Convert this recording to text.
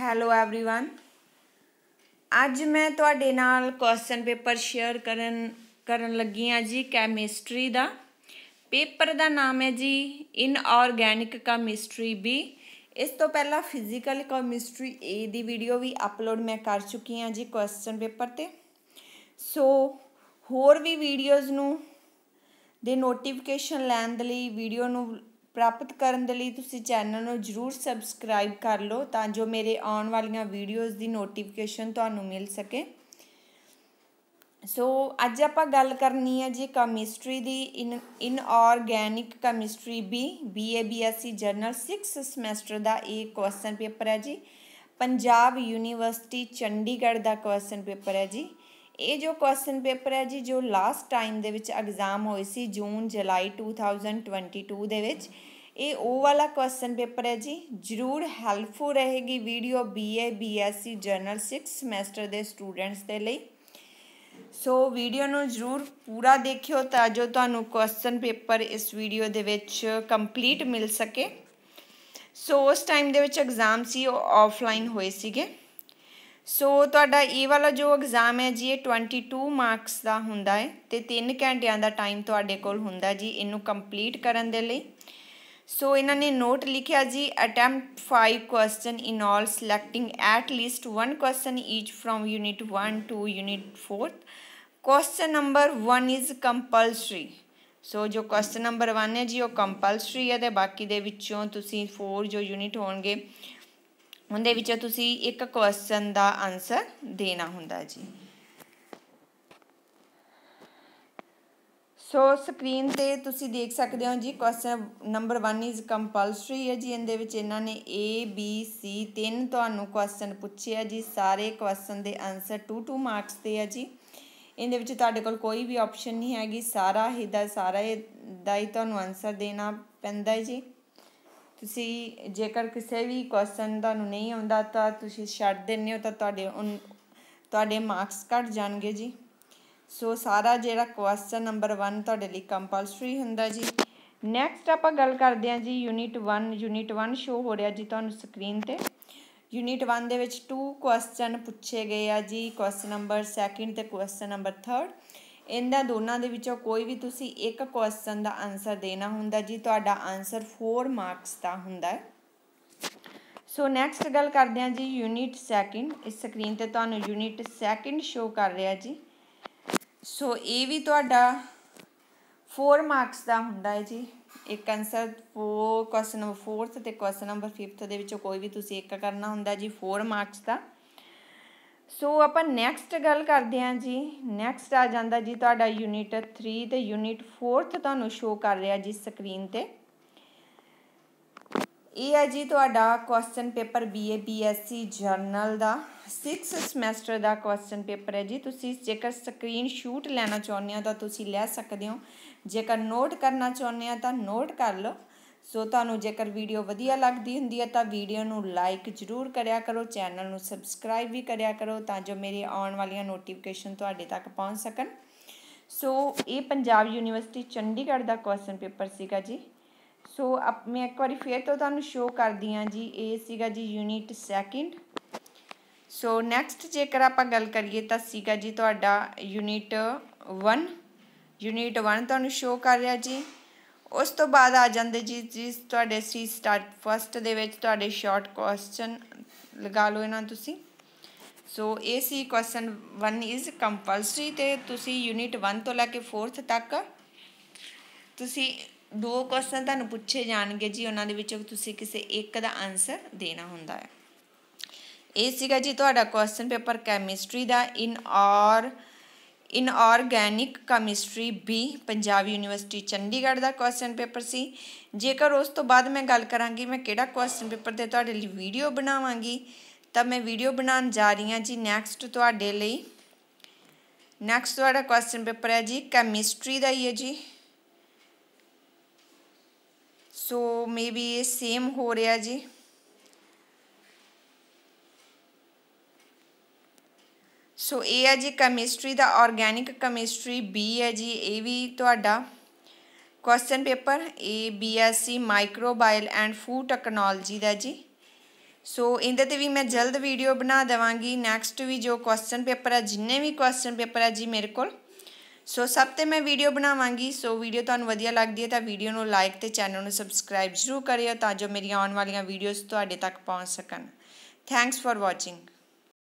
hello everyone ਅੱਜ ਮੈਂ ਤੁਹਾਡੇ ਨਾਲ ਕੁਐਸਚਨ ਪੇਪਰ ਸ਼ੇਅਰ ਕਰਨ ਕਰਨ ਲੱਗੀ ਆ ਜੀ ਕੈਮਿਸਟਰੀ ਦਾ ਪੇਪਰ ਦਾ ਨਾਮ ਹੈ ਜੀ ਇਨਆਰਗੈਨਿਕ ਕੈਮਿਸਟਰੀ ਬੀ ਇਸ ਤੋਂ ਪਹਿਲਾਂ ਫਿਜ਼ੀਕਲ ਕੈਮਿਸਟਰੀ ਏ ਦੀ ਵੀਡੀਓ ਵੀ ਅਪਲੋਡ ਮੈਂ ਕਰ ਚੁੱਕੀ ਆ ਜੀ ਕੁਐਸਚਨ ਪੇਪਰ ਤੇ ਸੋ ਹੋਰ ਵੀ ਵੀਡੀਓਜ਼ ਨੂੰ ਦੇ ਨੋਟੀਫਿਕੇਸ਼ਨ ਲੈਣ ਦੇ ਲਈ ਵੀਡੀਓ ਨੂੰ ਪ੍ਰਾਪਤ ਕਰਨ ਦੇ ਲਈ ਤੁਸੀਂ ਚੈਨਲ ਨੂੰ ਜਰੂਰ ਸਬਸਕ੍ਰਾਈਬ ਕਰ ਲਓ ਤਾਂ ਜੋ ਮੇਰੇ ਆਉਣ ਵਾਲੀਆਂ ਵੀਡੀਓਜ਼ ਦੀ ਨੋਟੀਫਿਕੇਸ਼ਨ ਤੁਹਾਨੂੰ ਮਿਲ ਸਕੇ ਸੋ ਅੱਜ ਆਪਾਂ ਗੱਲ ਕਰਨੀ ਹੈ ਜੀ ਕੈਮਿਸਟਰੀ ਦੀ inorganic chemistry B BA BSc general 6 semester ਦਾ ਇਹ ਕੁਐਸਚਨ ਪੇਪਰ ਹੈ ਜੀ ਪੰਜਾਬ ਯੂਨੀਵਰਸਿਟੀ ਚੰਡੀਗੜ੍ਹ ਦਾ ਕੁਐਸਚਨ ਪੇਪਰ ਹੈ ਜੀ ਇਹ ਜੋ ਕੁਐਸਚਨ ਪੇਪਰ ਹੈ ਜੀ ਜੋ ਲਾਸਟ ਟਾਈਮ ਦੇ ਵਿੱਚ ਐਗਜ਼ਾਮ ਹੋਈ ਸੀ ਜੂਨ ਜੁਲਾਈ 2022 ਦੇ ਵਿੱਚ ਇਹ ਉਹ ਵਾਲਾ ਕੁਐਸਚਨ ਪੇਪਰ ਹੈ ਜੀ ਜ਼ਰੂਰ ਹੈਲਪਫੁਲ ਰਹੇਗੀ video BA BSc general 6 semester ਦੇ ਸਟੂਡੈਂਟਸ ਦੇ ਲਈ ਸੋ ਵੀਡੀਓ ਨੂੰ ਜ਼ਰੂਰ ਪੂਰਾ ਦੇਖਿਓ ਤਾਂ ਜੋ ਤੁਹਾਨੂੰ ਕੁਐਸਚਨ ਪੇਪਰ ਇਸ ਵੀਡੀਓ ਦੇ ਵਿੱਚ ਕੰਪਲੀਟ ਮਿਲ ਸਕੇ ਸੋ ਉਸ ਟਾਈਮ ਦੇ ਵਿੱਚ ਐਗਜ਼ਾਮ ਸੀ ਉਹ ਆਫਲਾਈਨ ਹੋਏ ਸੀਗੇ ਸੋ ਤੁਹਾਡਾ ਇਹ ਵਾਲਾ ਜੋ ਐਗਜ਼ਾਮ ਹੈ ਜੀ ਇਹ 22 ਮਾਰਕਸ ਦਾ ਹੁੰਦਾ ਹੈ ਤੇ 3 ਘੰਟਿਆਂ ਦਾ ਟਾਈਮ ਤੁਹਾਡੇ ਕੋਲ ਹੁੰਦਾ ਜੀ ਇਹਨੂੰ ਕੰਪਲੀਟ ਕਰਨ ਦੇ ਲਈ ਸੋ ਇਹਨਾਂ ਨੇ ਨੋਟ ਲਿਖਿਆ ਜੀ attempt 5 question in all selecting at least 1 question each from unit 1 to unit 4 question number 1 is compulsory so ਜੋ ਕੁਐਸਚਨ ਨੰਬਰ 1 ਹੈ ਜੀ ਉਹ ਕੰਪਲਸਰੀ ਹੈ ਤੇ ਬਾਕੀ ਦੇ ਵਿੱਚੋਂ ਤੁਸੀਂ 4 ਜੋ ਯੂਨਿਟ ਹੋਣਗੇ ਉਹਦੇ ਵਿੱਚੋਂ ਤੁਸੀਂ ਇੱਕ ਕੁਐਸਚਨ ਦਾ ਆਨਸਰ ਦੇਣਾ ਹੁੰਦਾ ਜੀ ਸੋ ਸਕਰੀਨ ਤੇ ਤੁਸੀਂ ਦੇਖ ਸਕਦੇ ਹੋ ਜੀ ਕੁਐਸਚਨ ਨੰਬਰ 1 ਇਜ਼ ਕੰਪਲਸਰੀ ਹੈ ਜੀ ਇਹਦੇ ਵਿੱਚ ਇਹਨਾਂ ਨੇ A B C ਤਿੰਨ ਤੁਹਾਨੂੰ ਕੁਐਸਚਨ ਪੁੱਛਿਆ ਜੀ ਸਾਰੇ ਕੁਐਸਚਨ ਦੇ ਆਨਸਰ 2 2 ਮਾਰਕਸ ਤੇ ਹੈ ਜੀ ਇਹਦੇ ਵਿੱਚ ਤੁਹਾਡੇ ਕੋਲ ਕੋਈ ਵੀ ਆਪਸ਼ਨ ਨਹੀਂ ਹੈਗੀ ਸਾਰਾ ਹੀ ਦਾ ਸਾਰਾ ਦਾ ਹੀ ਤੁਹਾਨੂੰ ਆਨਸਰ ਦੇਣਾ ਪੈਂਦਾ ਹੈ ਜੀ ਤੁਸੀਂ ਜੇਕਰ ਕਿਸੇ ਵੀ ਕੁਐਸਚਨ ਤੁਹਾਨੂੰ ਨਹੀਂ ਆਉਂਦਾ ਤਾਂ ਤੁਸੀਂ ਛੱਡ ਦਿੰਨੇ ਹੋ ਤਾਂ ਤੁਹਾਡੇ ਤੁਹਾਡੇ ਮਾਰਕਸ ਘਟ ਜਾਣਗੇ ਜੀ ਸੋ ਸਾਰਾ ਜਿਹੜਾ ਕੁਐਸਚਨ ਨੰਬਰ 1 ਤੁਹਾਡੇ ਲਈ ਕੰਪਲਸਰੀ ਹੁੰਦਾ ਜੀ ਨੈਕਸਟ ਆਪਾਂ ਗੱਲ ਕਰਦੇ ਹਾਂ ਜੀ ਯੂਨਿਟ 1 ਯੂਨਿਟ 1 ਸ਼ੋ ਹੋ ਰਿਹਾ ਜੀ ਤੁਹਾਨੂੰ ਸਕਰੀਨ ਤੇ ਯੂਨਿਟ 1 ਦੇ ਵਿੱਚ 2 ਕੁਐਸਚਨ ਪੁੱਛੇ ਗਏ ਆ ਜੀ ਕੁਐਸਚਨ ਨੰਬਰ 2 ਤੇ ਕੁਐਸਚਨ ਨੰਬਰ 3 ਇਹਨਾਂ ਦੋਨਾਂ ਦੇ ਵਿੱਚੋਂ ਕੋਈ ਵੀ ਤੁਸੀਂ ਇੱਕ ਕੁਐਸਚਨ ਦਾ ਆਨਸਰ ਦੇਣਾ ਹੁੰਦਾ ਜੀ ਤੁਹਾਡਾ ਆਨਸਰ 4 ਮਾਰਕਸ ਦਾ ਹੁੰਦਾ ਹੈ ਸੋ ਨੈਕਸਟ ਗੱਲ ਕਰਦੇ ਹਾਂ ਜੀ ਯੂਨਿਟ ਸੈਕਿੰਡ ਇਸ ਸਕਰੀਨ ਤੇ ਤੁਹਾਨੂੰ ਯੂਨਿਟ ਸੈਕਿੰਡ ਸ਼ੋ ਕਰ ਰਿਹਾ ਜੀ ਸੋ ਇਹ ਵੀ ਤੁਹਾਡਾ 4 ਮਾਰਕਸ ਦਾ ਹੁੰਦਾ ਹੈ ਜੀ ਇੱਕ ਆਨਸਰ 4 ਕੁਐਸਚਨ ਨੰਬਰ 4th ਤੇ ਕੁਐਸਚਨ ਨੰਬਰ 5th ਦੇ ਵਿੱਚੋਂ ਕੋਈ ਵੀ ਤੁਸੀਂ ਇੱਕ ਕਰਨਾ ਹੁੰਦਾ ਜੀ 4 ਮਾਰਕਸ ਦਾ ਸੋ ਆਪਾਂ ਨੈਕਸਟ ਗੱਲ ਕਰਦੇ ਹਾਂ ਜੀ ਨੈਕਸਟ ਆ ਜਾਂਦਾ ਜੀ ਤੁਹਾਡਾ ਯੂਨਿਟ 3 ਤੇ ਯੂਨਿਟ 4 ਤੁਹਾਨੂੰ ਸ਼ੋ ਕਰ ਰਿਹਾ ਜੀ ਸਕਰੀਨ ਤੇ ਇਹ ਹੈ ਜੀ ਤੁਹਾਡਾ question paper BA BSc general ਦਾ 6th ਸਮੈਸਟਰ ਦਾ ਕੁਐਸਚਨ ਪੇਪਰ ਹੈ ਜੀ ਤੁਸੀਂ ਜੇਕਰ ਸਕਰੀਨ ਸ਼ੂਟ ਲੈਣਾ ਚਾਹੁੰਦੇ ਹੋ ਤਾਂ ਤੁਸੀਂ ਲੈ ਸਕਦੇ ਹੋ ਜੇਕਰ ਨੋਟ ਕਰਨਾ ਚਾਹੁੰਦੇ ਹੋ ਤਾਂ ਨੋਟ ਕਰ ਲਓ ਸੋ ਤੁਹਾਨੂੰ ਜੇਕਰ ਵੀਡੀਓ ਵਧੀਆ ਲੱਗਦੀ ਹੁੰਦੀ ਹੈ ਤਾਂ ਵੀਡੀਓ ਨੂੰ ਲਾਈਕ ਜ਼ਰੂਰ ਕਰਿਆ ਕਰੋ ਚੈਨਲ ਨੂੰ ਸਬਸਕ੍ਰਾਈਬ ਵੀ ਕਰਿਆ ਕਰੋ ਤਾਂ ਜੋ ਮੇਰੇ ਆਉਣ ਵਾਲੀਆਂ ਨੋਟੀਫਿਕੇਸ਼ਨ ਤੁਹਾਡੇ ਤੱਕ ਪਹੁੰਚ ਸਕਣ ਸੋ ਇਹ ਪੰਜਾਬ ਯੂਨੀਵਰਸਿਟੀ ਚੰਡੀਗੜ੍ਹ ਦਾ ਕੁਐਸਚਨ ਪੇਪਰ ਸੀਗਾ ਜੀ ਸੋ ਅਪ ਮੈਂ ਇੱਕ ਵਾਰੀ ਫੇਰ ਤੋਂ ਤੁਹਾਨੂੰ ਸ਼ੋ ਕਰਦੀ ਆ ਜੀ ਇਹ ਸੀਗਾ ਜੀ ਯੂਨਿਟ ਸੈਕਿੰਡ ਸੋ ਨੈਕਸਟ ਜੇਕਰ ਆਪਾਂ ਗੱਲ ਕਰੀਏ ਤਾਂ ਸੀਗਾ ਜੀ ਤੁਹਾਡਾ ਯੂਨਿਟ 1 ਯੂਨਿਟ 1 ਤੁਹਾਨੂੰ ਸ਼ੋ ਕਰ ਰਿਹਾ ਜੀ ਉਸ ਤੋਂ ਬਾਅਦ ਆ ਜਾਂਦੇ ਜੀ ਜੀ ਤੁਹਾਡੇ ਸੀ ਸਟਾਰਟ ਫਸਟ ਦੇ ਵਿੱਚ ਤੁਹਾਡੇ ਸ਼ਾਰਟ ਕੁਐਸਚਨ ਲਗਾ ਲਓ ਇਹਨਾਂ ਤੁਸੀਂ ਸੋ ਇਹ ਸੀ ਕੁਐਸਚਨ 1 ਇਜ਼ ਕੰਪਲਸਰੀ ਤੇ ਤੁਸੀਂ ਯੂਨਿਟ 1 ਤੋਂ ਲੈ ਕੇ 4th ਤੱਕ ਤੁਸੀਂ ਦੋ ਕੁਐਸਚਨ ਤੁਹਾਨੂੰ ਪੁੱਛੇ ਜਾਣਗੇ ਜੀ ਉਹਨਾਂ ਦੇ ਵਿੱਚੋਂ ਤੁਸੀਂ ਕਿਸੇ ਇੱਕ ਦਾ ਆਨਸਰ ਦੇਣਾ ਹੁੰਦਾ ਹੈ ਇਹ ਸੀਗਾ ਜੀ ਤੁਹਾਡਾ ਕੁਐਸਚਨ ਪੇਪਰ ਕੈਮਿਸਟਰੀ ਦਾ ਇਨ ਔਰ inorganic chemistry B Punjab university Chandigarh ਦਾ ਕੁਐਸਚਨ ਪੇਪਰ ਸੀ ਜੇਕਰ ਉਸ ਤੋਂ ਬਾਅਦ ਮੈਂ ਗੱਲ ਕਰਾਂਗੀ ਮੈਂ ਕਿਹੜਾ ਕੁਐਸਚਨ ਪੇਪਰ ਤੇ ਤੁਹਾਡੇ ਲਈ ਵੀਡੀਓ ਬਣਾਵਾਂਗੀ ਤਾਂ ਮੈਂ ਵੀਡੀਓ ਬਣਾਉਣ ਜਾ ਰਹੀ ਹਾਂ ਜੀ ਨੈਕਸਟ ਤੁਹਾਡੇ ਲਈ ਨੈਕਸਟ ਤੁਹਾਡਾ ਕੁਐਸਚਨ ਪੇਪਰ ਹੈ ਜੀ ਕੈਮਿਸਟਰੀ ਦਾ ਹੀ ਹੈ ਜੀ ਸੋ ਮੇਬੀ ਇਹ ਸੇਮ ਹੋ ਰਿਹਾ ਜੀ ਸੋ ਇਹ ਹੈ ਜੀ ਕੈਮਿਸਟਰੀ ਦਾ ਆਰਗੈਨਿਕ ਕੈਮਿਸਟਰੀ ਬੀ ਹੈ ਜੀ ਇਹ ਵੀ ਤੁਹਾਡਾ question paper B S C microbial and food technology ਦਾ ਜੀ ਸੋ ਇਹਦੇ ਤੇ ਵੀ ਮੈਂ ਜਲਦ ਵੀਡੀਓ ਬਣਾ ਦੇਵਾਂਗੀ ਨੈਕਸਟ ਵੀ ਜੋ ਕੁਐਸਚਨ ਪੇਪਰ ਹੈ ਜਿੰਨੇ ਵੀ ਕੁਐਸਚਨ ਪੇਪਰ ਹੈ ਜੀ ਮੇਰੇ ਕੋਲ ਸੋ ਸਭ ਤੇ ਮੈਂ ਵੀਡੀਓ ਬਣਾਵਾਂਗੀ ਸੋ ਵੀਡੀਓ ਤੁਹਾਨੂੰ ਵਧੀਆ ਲੱਗਦੀ ਹੈ ਤਾਂ ਵੀਡੀਓ ਨੂੰ ਲਾਈਕ ਤੇ ਚੈਨਲ ਨੂੰ ਸਬਸਕ੍ਰਾਈਬ ਜ਼ਰੂਰ ਕਰਿਓ ਤਾਂ ਜੋ ਮੇਰੀਆਂ ਆਉਣ ਵਾਲੀਆਂ ਵੀਡੀਓਜ਼ ਤੁਹਾਡੇ ਤੱਕ ਪਹੁੰਚ ਸਕਣ ਥੈਂਕਸ ਫਾਰ ਵਾਚਿੰਗ